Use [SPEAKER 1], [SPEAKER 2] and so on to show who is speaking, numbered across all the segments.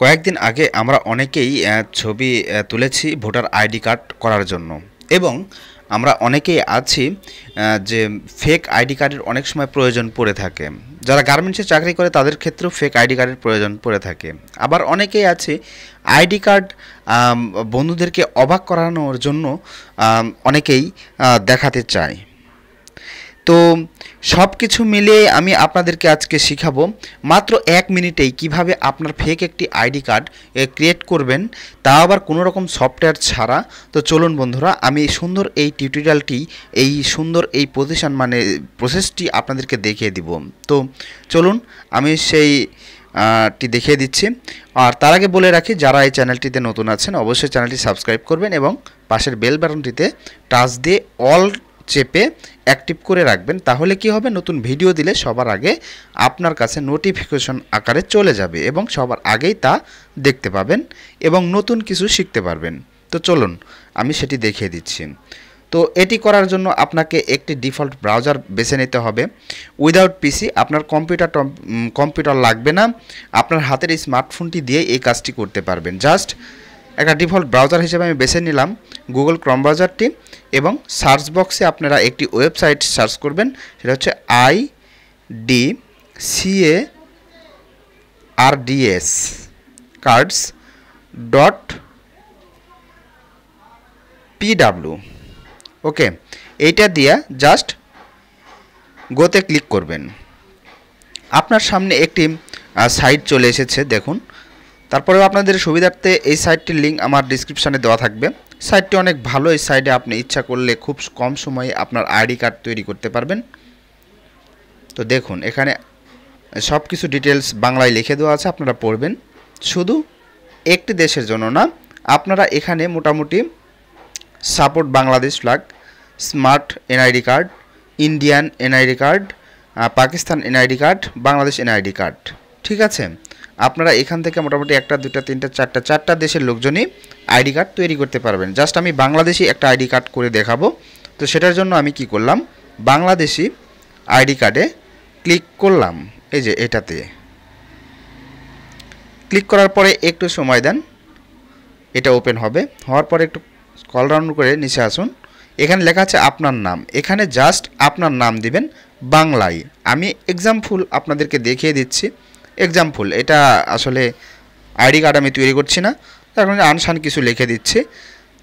[SPEAKER 1] কয়েকদিন আগে আমরা অনেকেই ছবি তুলেছি ভোটার আইডি কার্ড করার জন্য এবং আমরা অনেকেই আছি যে ফেক আইডি কার্ডের অনেক সময় প্রয়োজন পড়ে থাকে যারা গার্মেন্টসে চাকরি করে তাদের ক্ষেত্রেও ফেক আইডি কার্ডের প্রয়োজন পড়ে থাকে আবার অনেকেই আছে আইডি কার্ড বন্ধুদেরকে অবাক করানোর জন্য অনেকেই দেখাতে চায় তো সব কিছু মিলিয়ে আমি আপনাদেরকে আজকে শিখাবো মাত্র এক মিনিটেই কিভাবে আপনার ফেক একটি আইডি কার্ড ক্রিয়েট করবেন তা আবার কোনো রকম সফটওয়্যার ছাড়া তো চলুন বন্ধুরা আমি সুন্দর এই টিউটোরিয়ালটি এই সুন্দর এই পজিশন মানে প্রসেসটি আপনাদেরকে দেখিয়ে দিব তো চলুন আমি সেই টি দেখিয়ে দিচ্ছি আর তার আগে বলে রাখি যারা এই চ্যানেলটিতে নতুন আছেন অবশ্যই চ্যানেলটি সাবস্ক্রাইব করবেন এবং পাশের বেল বাটনটিতে টাচ দিয়ে অল চেপে অ্যাক্টিভ করে রাখবেন তাহলে কি হবে নতুন ভিডিও দিলে সবার আগে আপনার কাছে নোটিফিকেশন আকারে চলে যাবে এবং সবার আগেই তা দেখতে পাবেন এবং নতুন কিছু শিখতে পারবেন তো চলুন আমি সেটি দেখিয়ে দিচ্ছি তো এটি করার জন্য আপনাকে একটি ডিফল্ট ব্রাউজার বেছে নিতে হবে উইদাউট পিসি আপনার কম্পিউটার কম্পিউটার লাগবে না আপনার হাতের স্মার্টফোনটি দিয়ে এই কাজটি করতে পারবেন জাস্ট একটা ডিফল্ট ব্রাউজার হিসেবে আমি বেছে নিলাম গুগল ক্রম ব্রাউজারটি এবং সার্চ বক্সে আপনারা একটি ওয়েবসাইট সার্চ করবেন সেটা হচ্ছে I D CA R DS cards dot PW okay এইটা দিয়া জাস্ট গোতে ক্লিক করবেন আপনার সামনে একটি সাইট চলে এসেছে দেখুন তারপরেও আপনাদের সুবিধার্থে এই সাইটটির লিঙ্ক আমার ডিসক্রিপশানে দেওয়া থাকবে সাইটটি অনেক ভালো এই সাইটে আপনি ইচ্ছা করলে খুব কম সময়ে আপনার আইডি কার্ড তৈরি করতে পারবেন তো দেখুন এখানে সব কিছু ডিটেলস বাংলায় লিখে দেওয়া আছে আপনারা পড়বেন শুধু একটি দেশের জন্য না আপনারা এখানে মোটামুটি support Bangladesh flag smart NID card Indian NID card Pakistan NID card Bangladesh NID card ঠিক আছে আপনারা এখান থেকে মোটামুটি একটা দুটা তিনটা চারটা চারটা দেশের লোকজনই আইডি কার্ড তৈরি করতে পারবেন জাস্ট আমি বাংলাদেশি একটা আইডি কার্ড করে দেখাবো তো সেটার জন্য আমি কি করলাম বাংলাদেশি আইডি কার্ডে ক্লিক করলাম এই যে এটাতে ক্লিক করার পরে একটু সময় দেন এটা ওপেন হবে হওয়ার পরে একটু কল রাউন্ড করে নিচে আসুন এখানে লেখা আছে আপনার নাম এখানে জাস্ট আপনার নাম দিবেন বাংলায় আমি এক্সাম্পল আপনাদেরকে দেখিয়ে দিচ্ছি এক্সাম্পল এটা আসলে আইডি কার্ড আমি তৈরি করছি না তার আনসান কিছু লিখে দিচ্ছে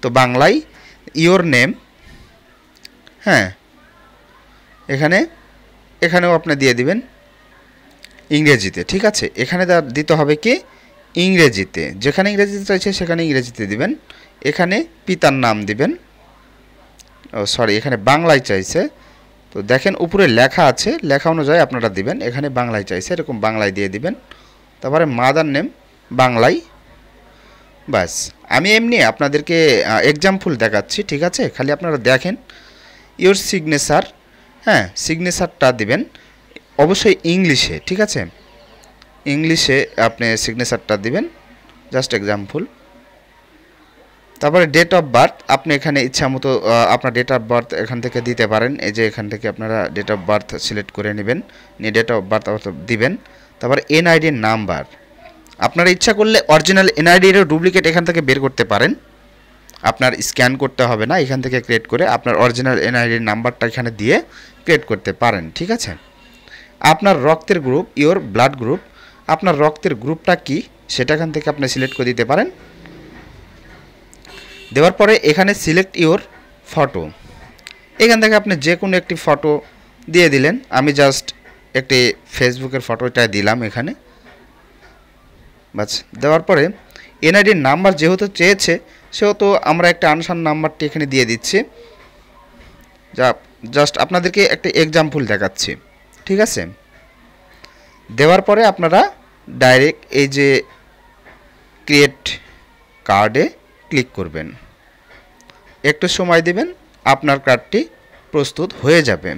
[SPEAKER 1] তো বাংলায় ইওর নেম হ্যাঁ এখানে এখানেও আপনি দিয়ে দিবেন ইংরেজিতে ঠিক আছে এখানে তার দিতে হবে কি ইংরেজিতে যেখানে ইংরেজিতে চাইছে সেখানে ইংরেজিতে দিবেন এখানে পিতার নাম দিবেন ও সরি এখানে বাংলায় চাইছে তো দেখেন উপরে লেখা আছে লেখা অনুযায়ী আপনারা দিবেন এখানে বাংলায় চাইছে এরকম বাংলায় দিয়ে দিবেন তারপরে মাদার নেম বাংলাই বাস আমি এমনি আপনাদেরকে এক্সাম্পল দেখাচ্ছি ঠিক আছে খালি আপনারা দেখেন ইওর সিগনেচার হ্যাঁ সিগনেচারটা দিবেন অবশ্যই ইংলিশে ঠিক আছে ইংলিশে আপনি সিগনেচারটা দিবেন জাস্ট এক্সাম্পল তারপরে ডেট অফ বার্থ আপনি এখানে ইচ্ছা মতো আপনার ডেট অফ বার্থ এখান থেকে দিতে পারেন এই যে এখান থেকে আপনারা ডেট অফ বার্থ সিলেক্ট করে নেবেন নিয়ে ডেট অফ বার্থ দিবেন তারপর এনআইডির নাম্বার আপনার ইচ্ছা করলে অরিজিনাল এনআইডিরও ডুপ্লিকেট এখান থেকে বের করতে পারেন আপনার স্ক্যান করতে হবে না এখান থেকে ক্রিয়েট করে আপনার অরিজিনাল এনআইডির নাম্বারটা এখানে দিয়ে ক্রিয়েট করতে পারেন ঠিক আছে আপনার রক্তের গ্রুপ ইওর ব্লাড গ্রুপ আপনার রক্তের গ্রুপটা কি সেটা এখান থেকে আপনি সিলেক্ট করে দিতে পারেন দেওয়ার পরে এখানে সিলেক্ট ইওর ফটো এখান থেকে আপনি যে কোনো একটি ফটো দিয়ে দিলেন আমি জাস্ট একটি ফেসবুকের ফটোটা দিলাম এখানে বাস দেওয়ার পরে এনআইডির নাম্বার যেহেতু চেয়েছে সেহেতু আমরা একটা আনসার নাম্বারটি এখানে দিয়ে দিচ্ছি যা জাস্ট আপনাদেরকে একটা এক্সাম্পল দেখাচ্ছি ঠিক আছে দেওয়ার পরে আপনারা ডাইরেক্ট এই যে ক্রিয়েট কার্ডে ক্লিক করবেন একটু সময় দিবেন আপনার কার্ডটি প্রস্তুত হয়ে যাবে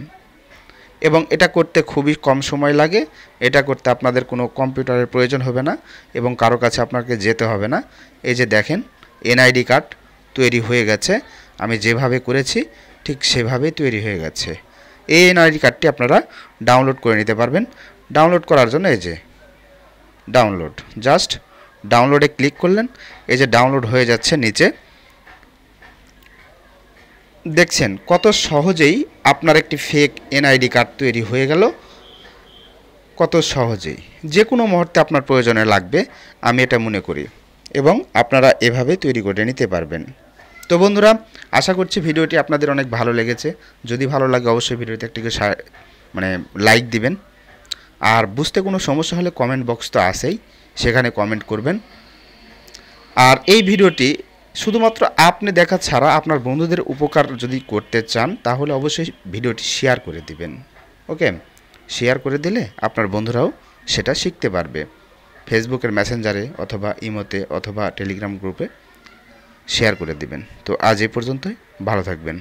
[SPEAKER 1] এবং এটা করতে খুবই কম সময় লাগে এটা করতে আপনাদের কোনো কম্পিউটারের প্রয়োজন হবে না এবং কারো কাছে আপনাকে যেতে হবে না এই যে দেখেন এনআইডি কার্ড তৈরি হয়ে গেছে আমি যেভাবে করেছি ঠিক সেভাবেই তৈরি হয়ে গেছে এই এনআইডি কার্ডটি আপনারা ডাউনলোড করে নিতে পারবেন ডাউনলোড করার জন্য এই যে ডাউনলোড জাস্ট ডাউনলোডে ক্লিক করলেন এই যে ডাউনলোড হয়ে যাচ্ছে নিচে দেখছেন কত সহজেই আপনার একটি ফেক এনআইডি কার্ড তৈরি হয়ে গেল কত সহজেই যে কোনো মুহূর্তে আপনার প্রয়োজনে লাগবে আমি এটা মনে করি এবং আপনারা এভাবে তৈরি করে নিতে পারবেন তো বন্ধুরা আশা করছি ভিডিওটি আপনাদের অনেক ভালো লেগেছে যদি ভালো লাগে অবশ্যই ভিডিওতে একটিকে মানে লাইক দিবেন আর বুঝতে কোনো সমস্যা হলে কমেন্ট বক্স তো আসেই সেখানে কমেন্ট করবেন আর এই ভিডিওটি শুধুমাত্র আপনি দেখা ছাড়া আপনার বন্ধুদের উপকার যদি করতে চান তাহলে অবশ্যই ভিডিওটি শেয়ার করে দিবেন ওকে শেয়ার করে দিলে আপনার বন্ধুরাও সেটা শিখতে পারবে ফেসবুকের মেসেঞ্জারে অথবা ইমোতে অথবা টেলিগ্রাম গ্রুপে শেয়ার করে দিবেন তো আজ এ পর্যন্তই ভালো থাকবেন